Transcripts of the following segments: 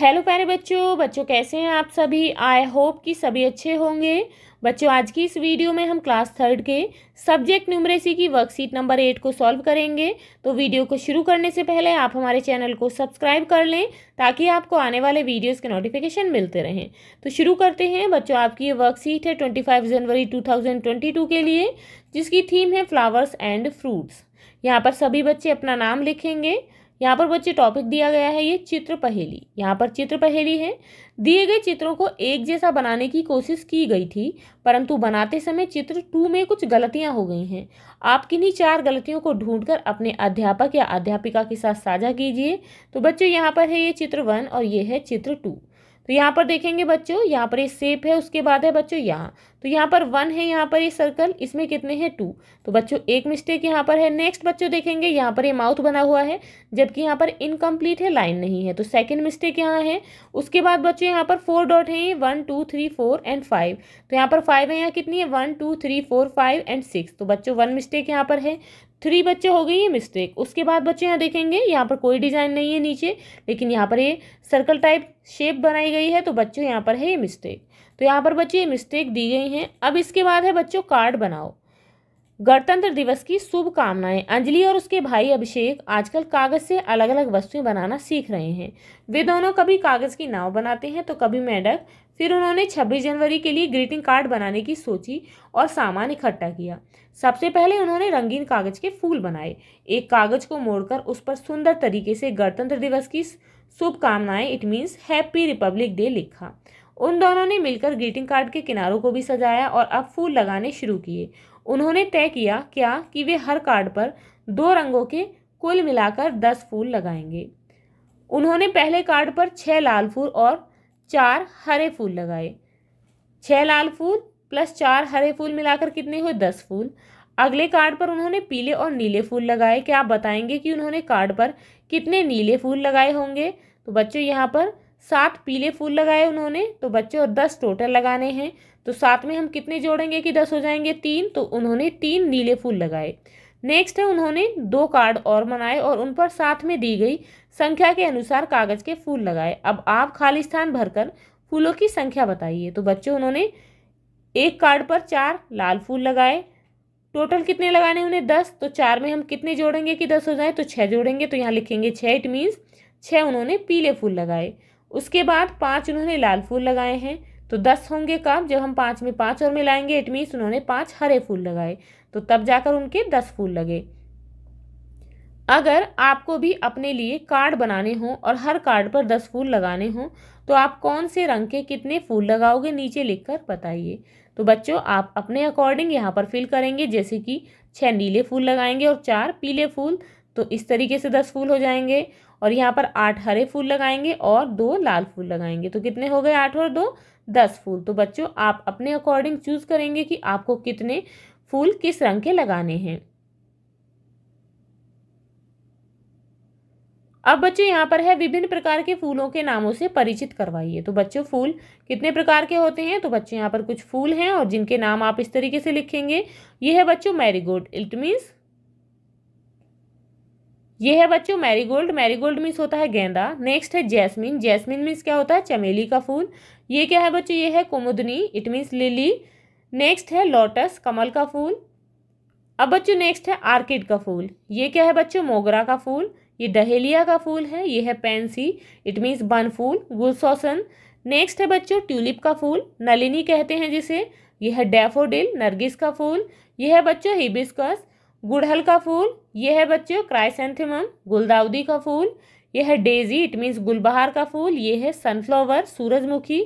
hello प्यारे बच्चों बच्चों कैसे हैं आप सभी आई होप कि सभी अच्छे होंगे बच्चों आज की इस वीडियो में हम क्लास थर्ड के सब्जेक्ट न्यूमरेसी की वर्कशीट नंबर एट को सॉल्व करेंगे तो वीडियो को शुरू करने से पहले आप हमारे चैनल को सब्सक्राइब कर लें ताकि आपको आने वाले वीडियोस के नोटिफिकेशन मिलते रहें तो शुरू करते हैं बच्चों आपकी ये वर्कशीट है ट्वेंटी जनवरी टू के लिए जिसकी थीम है फ्लावर्स एंड फ्रूट्स यहाँ पर सभी बच्चे अपना नाम लिखेंगे यहाँ पर बच्चे टॉपिक दिया गया है ये चित्र पहेली यहाँ पर चित्र पहेली है दिए गए चित्रों को एक जैसा बनाने की कोशिश की गई थी परंतु बनाते समय चित्र टू में कुछ गलतियाँ हो गई हैं आप किन्हीं चार गलतियों को ढूंढकर अपने अध्यापक या अध्यापिका के साथ साझा कीजिए तो बच्चों यहाँ पर है ये चित्र वन और ये है चित्र टू तो यहाँ पर देखेंगे बच्चों यहाँ पर ये सेप है उसके बाद है बच्चों यहाँ तो यहाँ पर वन है यहाँ पर ये सर्कल इसमें कितने हैं टू तो बच्चों एक मिस्टेक यहाँ पर है नेक्स्ट बच्चों देखेंगे यहाँ पर ये माउथ बना हुआ है जबकि यहाँ पर इनकम्प्लीट है लाइन नहीं है तो सेकंड मिस्टेक यहाँ है उसके बाद बच्चों यहाँ पर फोर डॉट है one two three four and five तो यहाँ पर फाइव है यहाँ कितनी है one two three four five and six तो बच्चों वन मिस्टेक यहाँ पर है थ्री बच्चे हो गई ये मिस्टेक उसके बाद बच्चे यहाँ देखेंगे यहाँ पर कोई डिज़ाइन नहीं है नीचे लेकिन यहाँ पर ये सर्कल टाइप शेप बनाई गई है तो बच्चों यहाँ पर है ये मिस्टेक तो यहाँ पर बच्चे ये मिस्टेक दी गई हैं अब इसके बाद है बच्चों कार्ड बनाओ गणतंत्र दिवस की शुभकामनाएं अंजलि और उसके भाई अभिषेक आजकल कागज से अलग अलग वस्तुएं बनाना सीख रहे हैं वे दोनों कभी कागज की नाव बनाते हैं तो कभी मेढक फिर उन्होंने 26 जनवरी के लिए ग्रीटिंग कार्ड बनाने की सोची और सामान इकट्ठा किया सबसे पहले उन्होंने रंगीन कागज के फूल बनाए एक कागज को मोड़कर उस पर सुंदर तरीके से गणतंत्र दिवस की शुभकामनाएं it means happy republic day लिखा उन दोनों ने मिलकर ग्रीटिंग कार्ड के किनारों को भी सजाया और अब फूल लगाने शुरू किए उन्होंने तय किया क्या कि वे हर कार्ड पर दो रंगों के कुल मिलाकर दस फूल लगाएंगे उन्होंने पहले कार्ड पर छः लाल फूल और चार हरे फूल लगाए छः लाल फूल प्लस चार हरे फूल मिलाकर कितने हुए दस फूल अगले कार्ड पर उन्होंने पीले और नीले फूल लगाए क्या आप बताएंगे कि उन्होंने कार्ड पर कितने नीले फूल लगाए होंगे तो बच्चों यहाँ पर सात पीले फूल लगाए उन्होंने तो बच्चों और दस टोटल लगाने हैं तो सात में हम कितने जोड़ेंगे कि दस हो जाएंगे तीन तो उन्होंने तीन नीले फूल लगाए नेक्स्ट है उन्होंने दो कार्ड और बनाए और उन पर साथ में दी गई संख्या के अनुसार कागज के फूल लगाए अब आप खाली स्थान भरकर फूलों की संख्या बताइए तो बच्चों उन्होंने एक कार्ड पर चार लाल फूल लगाए टोटल कितने लगाने उन्हें दस तो चार में हम कितने जोड़ेंगे कि दस हो जाए तो छः जोड़ेंगे तो यहाँ लिखेंगे छः इट मीन्स छः उन्होंने पीले फूल लगाए उसके बाद पाँच उन्होंने लाल फूल लगाए हैं तो दस होंगे कब जब हम पाँच में पाँच और मिलाएंगे इट मीन्स उन्होंने पाँच हरे फूल लगाए तो तब जाकर उनके दस फूल लगे अगर आपको भी अपने लिए कार्ड बनाने हों और हर कार्ड पर दस फूल लगाने हों तो आप कौन से रंग के कितने फूल लगाओगे नीचे लिखकर बताइए तो बच्चों आप अपने अकॉर्डिंग यहाँ पर फिल करेंगे जैसे कि छः नीले फूल लगाएंगे और चार पीले फूल तो इस तरीके से दस फूल हो जाएंगे और यहाँ पर आठ हरे फूल लगाएंगे और दो लाल फूल लगाएंगे तो कितने हो गए आठ और दो दस फूल तो बच्चों आप अपने अकॉर्डिंग चूज करेंगे कि आपको कितने फूल किस रंग के लगाने हैं अब बच्चे यहाँ पर है विभिन्न प्रकार के फूलों के नामों से परिचित करवाइए तो बच्चों फूल कितने प्रकार के होते हैं तो बच्चे यहाँ पर कुछ फूल हैं और जिनके नाम आप इस तरीके से लिखेंगे ये है बच्चों मैरीगोल्ड इट मीन्स ये है बच्चों मैरीगोल्ड मैरीगोल्ड मीन्स होता है गेंदा नेक्स्ट है जैस्मिन जैस्मिन मीन्स क्या होता है चमेली का फूल ये क्या है बच्चों ये है कुमुदनी इट मीन्स लिली नेक्स्ट है लोटस कमल का फूल अब बच्चों नेक्स्ट है आर्किड का फूल ये क्या है बच्चों मोगरा का फूल ये डहेलिया का फूल है ये है पेंसी इट मीन्स बन फूल गुलसोसन नेक्स्ट है बच्चों ट्यूलिप का फूल नलिनी कहते हैं जिसे यह है डैफोडिल नरगिस का फूल यह है बच्चों हिबिस्कस गुड़हल का फूल ये है बच्चों क्राइसेंथेमम गुलदाउदी का फूल ये है डेजी इट मीन्स गुलबहार का फूल ये है सनफ्लावर सूरजमुखी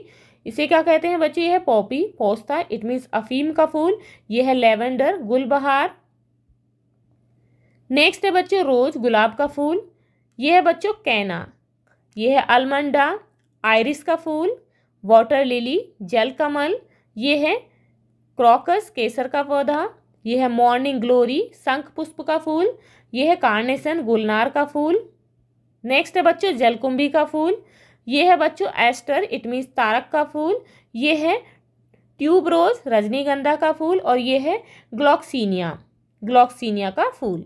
इसे क्या कहते हैं बच्चे ये है पॉपी पोस्ता इट मीन्स अफीम का फूल ये है लेवेंडर गुलबहार नेक्स्ट है बच्चों रोज गुलाब का फूल ये है बच्चों कैना ये है अलमंडा आयरिस का फूल वाटर लिली जल कमल ये है क्रॉकस केसर का पौधा यह है मॉर्निंग ग्लोरी संख पुष्प का फूल यह है कार्नेशन गुलनार का फूल नेक्स्ट है बच्चों जलकुंभी का फूल यह है बच्चों एस्टर इट मीन्स तारक का फूल यह है ट्यूब रोज रजनीगंधा का फूल और यह है ग्लॉक्सिनिया ग्लॉक्सिनिया का फूल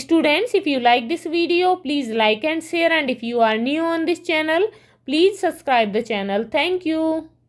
students if you like this video please like and share and if you are new on this channel please subscribe the channel thank you